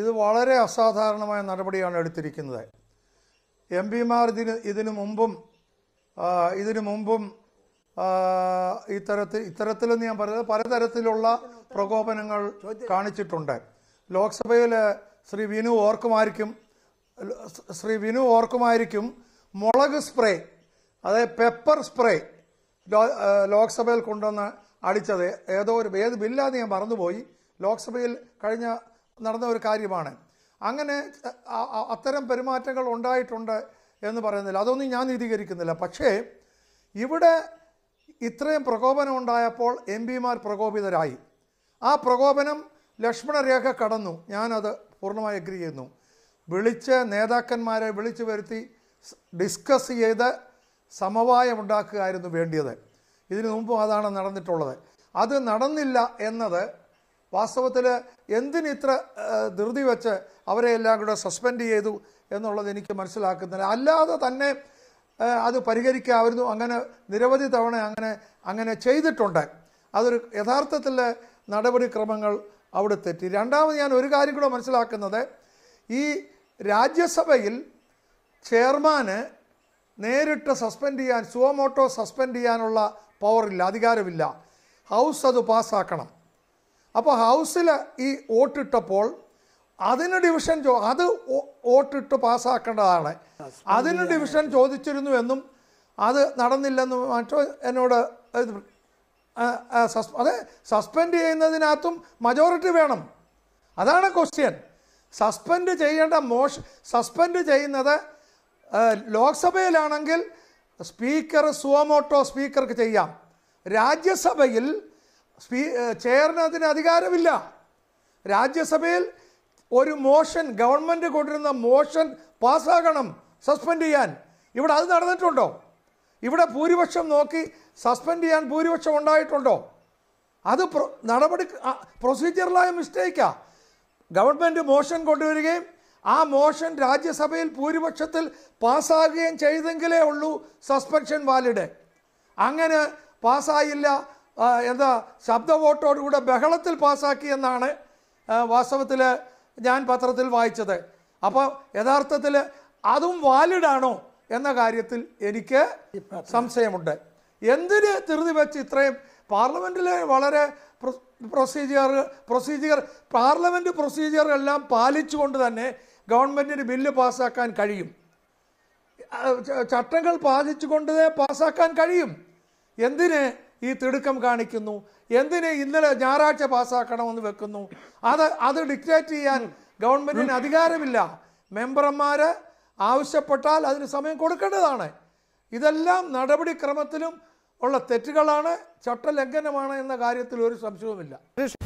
ഇത് വളരെ അസാധാരണമായ നടപടിയാണ് എടുത്തിരിക്കുന്നത് എം പിമാർ ഇതിന് ഇതിനു മുമ്പും ഇതിനു മുമ്പും ഇത്തരത്തിൽ ഇത്തരത്തിലെന്ന് ഞാൻ പറയുന്നത് പലതരത്തിലുള്ള പ്രകോപനങ്ങൾ കാണിച്ചിട്ടുണ്ട് ലോക്സഭയിൽ ശ്രീ വിനു ഓർക്കുമായിരിക്കും ശ്രീ വിനു ഓർക്കുമായിരിക്കും മുളക് സ്പ്രേ അതായത് പെപ്പർ സ്പ്രേ ലോക്സഭയിൽ കൊണ്ടുവന്ന് അടിച്ചത് ഏതോ ഒരു ഏത് ബില്ലാന്ന് ഞാൻ മറന്നുപോയി ലോക്സഭയിൽ കഴിഞ്ഞ നടന്ന ഒരു കാര്യമാണ് അങ്ങനെ അത്തരം പെരുമാറ്റങ്ങൾ ഉണ്ടായിട്ടുണ്ട് എന്ന് പറയുന്നില്ല അതൊന്നും ഞാൻ നീതീകരിക്കുന്നില്ല പക്ഷേ ഇവിടെ ഇത്രയും പ്രകോപനം ഉണ്ടായപ്പോൾ എം പിമാർ പ്രകോപിതരായി ആ പ്രകോപനം ലക്ഷ്മണരേഖ കടന്നു ഞാനത് പൂർണ്ണമായി അഗ്രി ചെയ്യുന്നു വിളിച്ച് നേതാക്കന്മാരെ വിളിച്ചു വരുത്തി ഡിസ്കസ് ചെയ്ത് സമവായമുണ്ടാക്കുകയായിരുന്നു വേണ്ടിയത് ഇതിനു മുമ്പും അതാണ് നടന്നിട്ടുള്ളത് അത് നടന്നില്ല എന്നത് വാസ്തവത്തിൽ എന്തിനിത്ര ധൃതി വെച്ച് അവരെ എല്ലാം കൂടെ സസ്പെൻഡ് ചെയ്തു എന്നുള്ളത് എനിക്ക് മനസ്സിലാക്കുന്നില്ല അല്ലാതെ തന്നെ അത് പരിഹരിക്കാമായിരുന്നു അങ്ങനെ നിരവധി തവണ അങ്ങനെ അങ്ങനെ ചെയ്തിട്ടുണ്ട് അതൊരു യഥാർത്ഥത്തിൽ നടപടിക്രമങ്ങൾ അവിടെ തെറ്റി രണ്ടാമത് ഞാൻ ഒരു കാര്യം കൂടെ മനസ്സിലാക്കുന്നത് ഈ രാജ്യസഭയിൽ ചെയർമാന് നേരിട്ട് സസ്പെൻഡ് ചെയ്യാൻ സുവമോട്ടോ സസ്പെൻഡ് ചെയ്യാനുള്ള പവറില്ല അധികാരമില്ല ഹൗസ് അത് പാസ്സാക്കണം അപ്പോൾ ഹൗസിൽ ഈ വോട്ടിട്ടപ്പോൾ അതിന് ഡിവിഷൻ അത് വോട്ടിട്ട് പാസ്സാക്കേണ്ടതാണ് അതിന് ഡിവിഷൻ ചോദിച്ചിരുന്നു എന്നും അത് നടന്നില്ലെന്നും മറ്റോ എന്നോട് അതെ സസ്പെൻഡ് ചെയ്യുന്നതിനകത്തും മജോറിറ്റി വേണം അതാണ് ക്വസ്റ്റ്യൻ സസ്പെൻഡ് ചെയ്യേണ്ട മോഷ സസ്പെൻഡ് ചെയ്യുന്നത് ലോക്സഭയിലാണെങ്കിൽ സ്പീക്കർ സുവമോട്ടോ സ്പീക്കർക്ക് ചെയ്യാം രാജ്യസഭയിൽ സ്പീ ചെയറിന് അതിന് അധികാരമില്ല രാജ്യസഭയിൽ ഒരു മോഷൻ ഗവൺമെൻറ് കൊണ്ടിരുന്ന മോഷൻ പാസ്സാകണം സസ്പെൻഡ് ചെയ്യാൻ ഇവിടെ അത് നടന്നിട്ടുണ്ടോ ഇവിടെ ഭൂരിപക്ഷം നോക്കി സസ്പെൻഡ് ചെയ്യാൻ ഭൂരിപക്ഷം ഉണ്ടായിട്ടുണ്ടോ അത് നടപടി പ്രൊസീജിയറിലായ മിസ്റ്റേക്കാണ് ഗവൺമെൻറ് മോഷൻ കൊണ്ടുവരികയും ആ മോഷൻ രാജ്യസഭയിൽ ഭൂരിപക്ഷത്തിൽ പാസ്സാകുകയും ചെയ്തെങ്കിലേ ഉള്ളൂ സസ്പെൻഷൻ വാലിഡ് അങ്ങനെ പാസ്സായില്ല എന്താ ശബ്ദ വോട്ടോടുകൂടെ ബഹളത്തിൽ എന്നാണ് വാസ്തവത്തിൽ ഞാൻ പത്രത്തിൽ വായിച്ചത് അപ്പോൾ യഥാർത്ഥത്തിൽ അതും വാലിഡാണോ എന്ന കാര്യത്തിൽ എനിക്ക് സംശയമുണ്ട് എന്തിന് ധൃതി വെച്ച് ഇത്രയും പാർലമെൻറ്റിൽ വളരെ പ്രൊസീജിയർ പ്രൊസീജിയർ പാർലമെൻറ്റ് പ്രൊസീജിയർ എല്ലാം പാലിച്ചുകൊണ്ട് തന്നെ ഗവൺമെൻറ്റിന് ബില്ല് പാസ്സാക്കാൻ കഴിയും ചട്ടങ്ങൾ പാലിച്ചുകൊണ്ട് പാസ്സാക്കാൻ കഴിയും എന്തിന് ഈ തിടുക്കം കാണിക്കുന്നു എന്തിന് ഇന്നലെ ഞായറാഴ്ച പാസ്സാക്കണമെന്ന് വെക്കുന്നു അത് അത് ഡിക്റ്റേറ്റ് ചെയ്യാൻ ഗവൺമെൻറ്റിന് അധികാരമില്ല മെമ്പർമാർ ആവശ്യപ്പെട്ടാൽ അതിന് സമയം കൊടുക്കേണ്ടതാണ് ഇതെല്ലാം നടപടിക്രമത്തിലും ഉള്ള തെറ്റുകളാണ് ചട്ടലംഘനമാണ് എന്ന കാര്യത്തിൽ ഒരു സംശയവുമില്ല